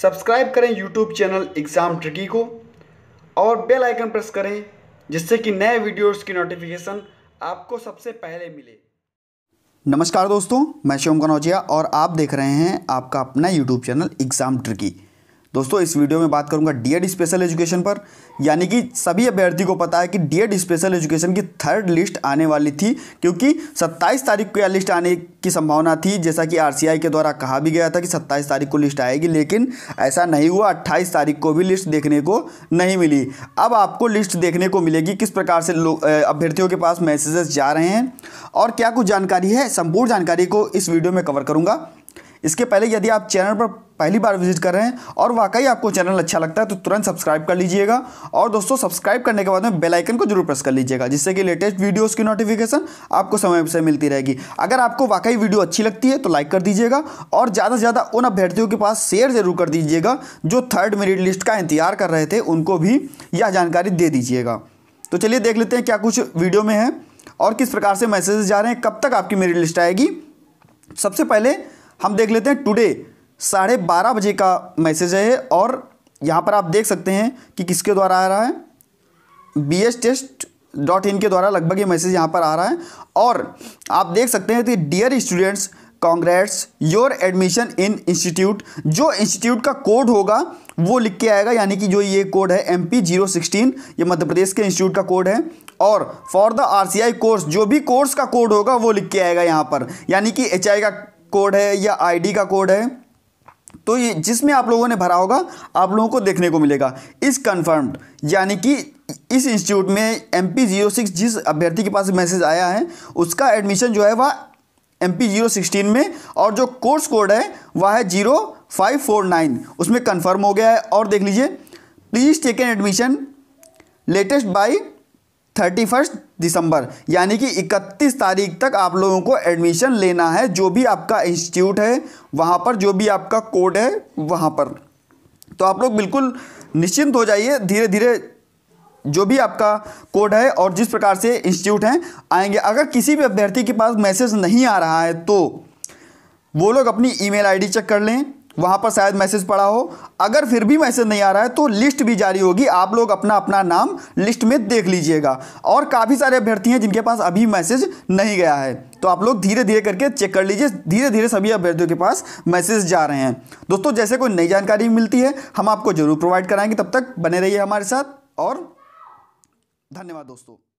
subscribe करें YouTube channel exam tricky को और बेल आइकन प्रेस करें जिससे कि नए वीडियोस की नोटिफिकेशन आपको सबसे पहले मिले नमस्कार दोस्तों मैं शिवम कनौजिया और आप देख रहे हैं आपका अपना यूट्यूब चैनल एग्ज़ाम ट्रिकी दोस्तों इस वीडियो में बात करूंगा डीएड स्पेशल एजुकेशन पर यानी कि सभी अभ्यर्थी को पता है कि डीएड स्पेशल एजुकेशन की थर्ड लिस्ट आने वाली थी क्योंकि 27 तारीख को यह लिस्ट आने की संभावना थी जैसा कि आरसीआई के द्वारा कहा भी गया था कि 27 तारीख को लिस्ट आएगी लेकिन ऐसा नहीं हुआ अट्ठाईस तारीख को भी लिस्ट देखने को नहीं मिली अब आपको लिस्ट देखने को मिलेगी किस प्रकार से अभ्यर्थियों के पास मैसेजेस जा रहे हैं और क्या कुछ जानकारी है संपूर्ण जानकारी को इस वीडियो में कवर करूँगा इसके पहले यदि आप चैनल पर पहली बार विजिट कर रहे हैं और वाकई आपको चैनल अच्छा लगता है तो तुरंत सब्सक्राइब कर लीजिएगा और दोस्तों सब्सक्राइब करने के बाद में बेल आइकन को जरूर प्रेस कर लीजिएगा जिससे कि लेटेस्ट वीडियोस की नोटिफिकेशन आपको समय से मिलती रहेगी अगर आपको वाकई वीडियो अच्छी लगती है तो लाइक कर दीजिएगा और ज़्यादा से ज़्यादा उन अभ्यर्थियों के पास शेयर जरूर कर दीजिएगा जो थर्ड मेरिट लिस्ट का इंतजार कर रहे थे उनको भी यह जानकारी दे दीजिएगा तो चलिए देख लेते हैं क्या कुछ वीडियो में है और किस प्रकार से मैसेजेस जा रहे हैं कब तक आपकी मेरिट लिस्ट आएगी सबसे पहले हम देख लेते हैं टुडे साढ़े बारह बजे का मैसेज है और यहाँ पर आप देख सकते हैं कि किसके द्वारा आ रहा है B S test dot in के द्वारा लगभग ये मैसेज यहाँ पर आ रहा है और आप देख सकते हैं कि dear students congrats your admission in institute जो इंस्टीट्यूट का कोड होगा वो लिख के आएगा यानी कि जो ये कोड है एम पी जीरो सिक्सटीन ये मध्य प्रदेश के इंस्टीट्यूट का कोड है और for the R C I course जो भी कोर्स का कोड होगा वो लिख के आएगा यहाँ पर यानी कि एच आई का कोड है या आईडी का कोड है तो ये जिसमें आप लोगों ने भरा होगा आप लोगों को देखने को मिलेगा इस कन्फर्म्ड यानी कि इस इंस्टीट्यूट में एम पी जीरो सिक्स जिस अभ्यर्थी के पास मैसेज आया है उसका एडमिशन जो है वह एम पी जीरो सिक्सटीन में और जो कोर्स कोड है वह है जीरो फाइव फोर नाइन उसमें कन्फर्म हो गया है और देख लीजिए please taken admission latest by thirty first December यानी कि इकतीस तारीख तक आप लोगों को एडमिशन लेना है जो भी आपका इंस्टीट्यूट है वहाँ पर जो भी आपका कोड है वहाँ पर तो आप लोग बिल्कुल निश्चिंत हो जाइए धीरे धीरे जो भी आपका कोड है और जिस प्रकार से इंस्टीट्यूट हैं आएंगे अगर किसी भी अभ्यर्थी के पास मैसेज नहीं आ रहा है तो वो लोग अपनी ईमेल आईडी चेक कर लें वहां पर शायद मैसेज पड़ा हो अगर फिर भी मैसेज नहीं आ रहा है तो लिस्ट भी जारी होगी आप लोग अपना अपना नाम लिस्ट में देख लीजिएगा और काफ़ी सारे अभ्यर्थी हैं जिनके पास अभी मैसेज नहीं गया है तो आप लोग धीरे धीरे करके चेक कर लीजिए धीरे धीरे सभी अभ्यर्थियों के पास मैसेज जा रहे हैं दोस्तों जैसे कोई नई जानकारी मिलती है हम आपको ज़रूर प्रोवाइड कराएंगे तब तक बने रहिए हमारे साथ और धन्यवाद दोस्तों